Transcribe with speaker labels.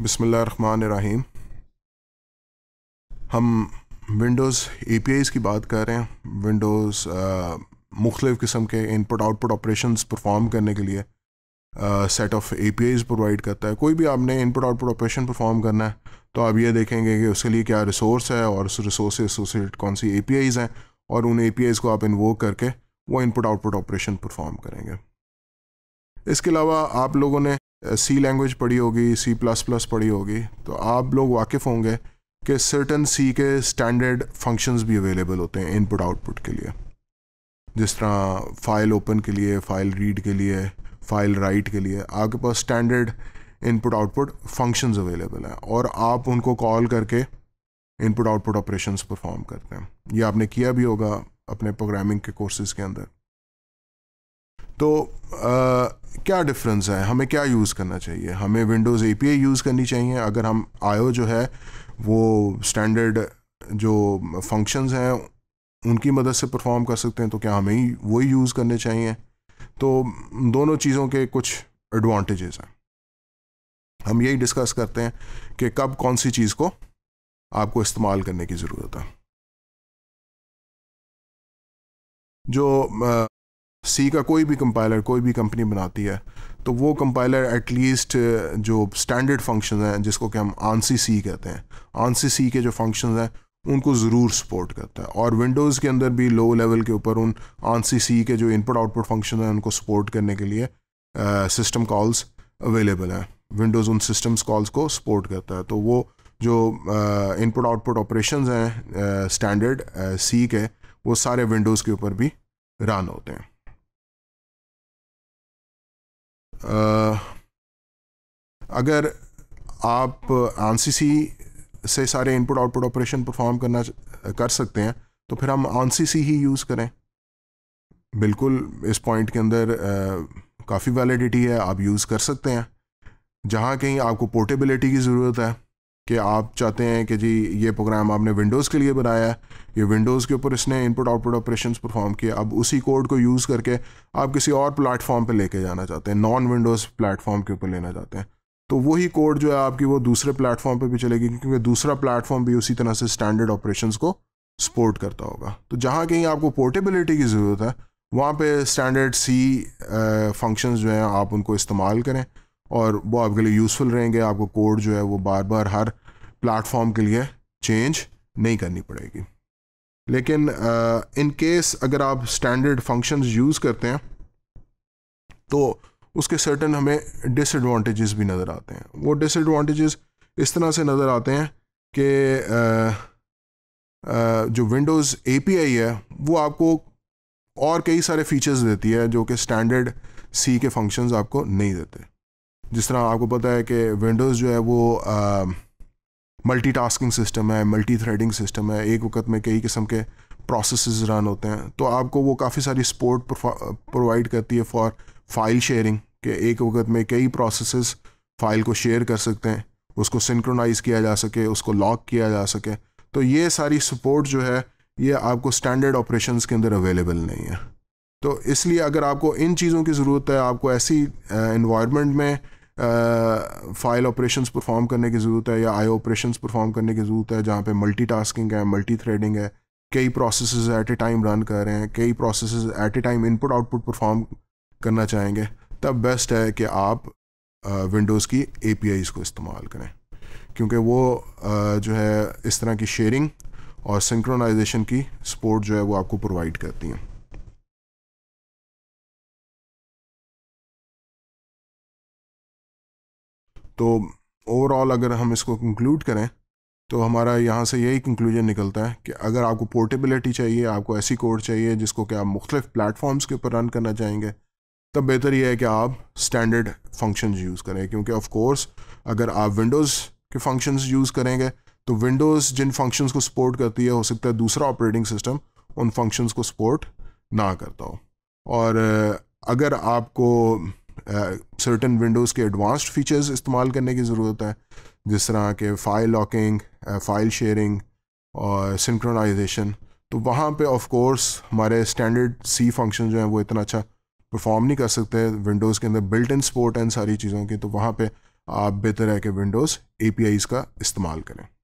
Speaker 1: बिसमीम हम विंडोज़ ए P eyes की बात कर रहे हैं विंडोज़ मुख्तलिफ़ किस्म के इनपुट आउटपुट ऑपरेशन परफॉर्म करने के लिए set of A P Is provide करता है कोई भी आपने इनपुट आउटपुट ऑपरेशन परफॉर्म करना है तो आप ये देखेंगे कि उसके लिए क्या रिसोर्स है और उस रिसोर्स से एसोसिएट कौन सी ए पी आईज़ हैं और उन ए पी आईज़ को आप इन्वो करके वो इनपुट आउटपुट ऑपरेशन परफॉर्म करेंगे इसके अलावा आप लोगों ने सी लैंग्वेज पढ़ी होगी सी प्लस प्लस पढ़ी होगी तो आप लोग वाकिफ़ होंगे कि सर्टन सी के स्टैंडर्ड फंक्शंस भी अवेलेबल होते हैं इनपुट आउटपुट के लिए जिस तरह फाइल ओपन के लिए फाइल रीड के लिए फाइल राइट के लिए आपके पास standard input output functions available हैं और आप उनको कॉल करके इनपुट आउटपुट ऑपरेशंस परफॉर्म करते हैं ये आपने किया भी होगा अपने प्रोग्रामिंग के कोर्सेज के अंदर तो क्या डिफरेंस है हमें क्या यूज़ करना चाहिए हमें विंडोज़ ए यूज़ करनी चाहिए अगर हम आयो जो है वो स्टैंडर्ड जो फंक्शंस हैं उनकी मदद से परफॉर्म कर सकते हैं तो क्या हमें वही यूज़ करने चाहिए तो दोनों चीज़ों के कुछ एडवांटेजेस हैं हम यही डिस्कस करते हैं कि कब कौन सी चीज़ को आपको इस्तेमाल करने की ज़रूरत है जो सी का कोई भी कंपाइलर कोई भी कंपनी बनाती है तो वो कंपाइलर एटलीस्ट uh, जो स्टैंडर्ड फंक्शन हैं जिसको कि हम आंसी सी कहते हैं आंसी सी के जो फंक्शन हैं उनको ज़रूर सपोर्ट करता है और विंडोज़ के अंदर भी लो लेवल के ऊपर उन आंसी सी के जो इनपुट आउटपुट फंक्शन हैं उनको सपोर्ट करने के लिए सिस्टम कॉल्स अवेलेबल हैं विंडोज़ उन सिस्टम्स कॉल्स को सपोर्ट करता है तो वो जो इनपुट आउटपुट ऑपरेशन हैं स्टैंडर्ड uh, सी uh, के वो सारे विंडोज़ के ऊपर भी रन होते हैं अगर आप एन से सारे इनपुट आउटपुट ऑपरेशन परफॉर्म करना कर सकते हैं तो फिर हम एन ही यूज़ करें बिल्कुल इस पॉइंट के अंदर काफ़ी वैलिडिटी है आप यूज़ कर सकते हैं जहाँ कहीं आपको पोर्टेबिलिटी की ज़रूरत है कि आप चाहते हैं कि जी ये प्रोग्राम आपने विंडोज़ के लिए बनाया ये विंडोज़ के ऊपर इसने इनपुट आउटपुट ऑपरेशन परफॉर्म किया अब उसी कोड को यूज़ करके आप किसी और प्लेटफॉर्म पे लेके जाना चाहते हैं नॉन विंडोज़ प्लेटफॉर्म के ऊपर लेना चाहते हैं तो वही कोड जो है आपकी वो दूसरे प्लेटफॉर्म पे भी चलेगी क्योंकि दूसरा प्लेटफॉर्म भी उसी तरह से स्टैंडर्ड ऑपरेशंस को सपोर्ट करता होगा तो जहाँ कहीं आपको पोर्टेबिलिटी की ज़रूरत है वहाँ पे स्टैंडर्ड सी फंक्शंस जो हैं आप उनको इस्तेमाल करें और वो आपके लिए यूज़फुल रहेंगे आपको कोड जो है वो बार बार हर प्लेटफॉर्म के लिए चेंज नहीं करनी पड़ेगी लेकिन इन केस अगर आप स्टैंडर्ड फंक्शंस यूज़ करते हैं तो उसके सर्टन हमें डिसएडवांटेजेस भी नज़र आते हैं वो डिसएडवांटेजेस इस तरह से नज़र आते हैं कि जो विंडोज़ एपीआई है वो आपको और कई सारे फीचर्स देती है जो कि स्टैंडर्ड सी के फंक्शंस आपको नहीं देते जिस तरह आपको पता है कि विंडोज़ जो है वो मल्टी टास्किंग सिस्टम है मल्टी थ्रेडिंग सिस्टम है एक वक्त में कई किस्म के प्रोसेस रन होते हैं तो आपको वो काफ़ी सारी सपोर्ट प्रोवाइड करती है फॉर फाइल शेयरिंग के एक वक्त में कई प्रोसेस फाइल को शेयर कर सकते हैं उसको सिंक्रोनाइज़ किया जा सके उसको लॉक किया जा सके तो ये सारी सपोर्ट जो है ये आपको स्टैंडर्ड ऑपरेशंस के अंदर अवेलेबल नहीं है तो इसलिए अगर आपको इन चीज़ों की ज़रूरत है आपको ऐसी इन्वायरमेंट में फाइल ऑपरेशंस परफॉर्म करने की ज़रूरत है या आई ऑपरेशंस परफॉर्म करने की ज़रूरत है जहाँ पे टास्किंग है मल्टी थ्रेडिंग है कई process at a time run कर रहे हैं कई process at a time input output perform करना चाहेंगे तब बेस्ट है कि आप विंडोज़ की ए को इस्तेमाल करें क्योंकि वो जो है इस तरह की शेयरिंग और सिंक्रोनाइजेशन की सपोर्ट जो है वो आपको प्रोवाइड करती हैं तो ओवरऑल अगर हम इसको कंक्लूड करें तो हमारा यहाँ से यही कंक्लूजन निकलता है कि अगर आपको पोर्टेबिलिटी चाहिए आपको ऐसी कोड चाहिए जिसको कि आप मुख्तलिफ प्लेटफॉर्म्स के ऊपर रन करना चाहेंगे तब बेहतर यह है कि आप स्टैंडर्ड फंक्शन यूज़ करें क्योंकि ऑफ कोर्स अगर आप विंडोज़ के फंक्शंस यूज़ करेंगे तो विंडोज़ जिन फंक्शंस को सपोर्ट करती है हो सकता है दूसरा ऑपरेटिंग सिस्टम उन फंक्शंस को सपोर्ट ना करता हो और अगर आपको सर्टन विंडोज़ के एडवांस्ड फीचर्स इस्तेमाल करने की ज़रूरत है जिस तरह के फ़ाइल लॉकिंग फ़ाइल शेयरिंग और सिंक्रोनाइजेशन तो वहाँ पे ऑफ कोर्स हमारे स्टैंडर्ड सी फंक्शन जो हैं वो इतना अच्छा परफॉर्म नहीं कर सकते विंडोज़ के अंदर बिल्ट इन सपोर्ट है इन सारी चीज़ों की तो वहाँ पे आप बेहतर है कि विंडोज़ ए का इस्तेमाल करें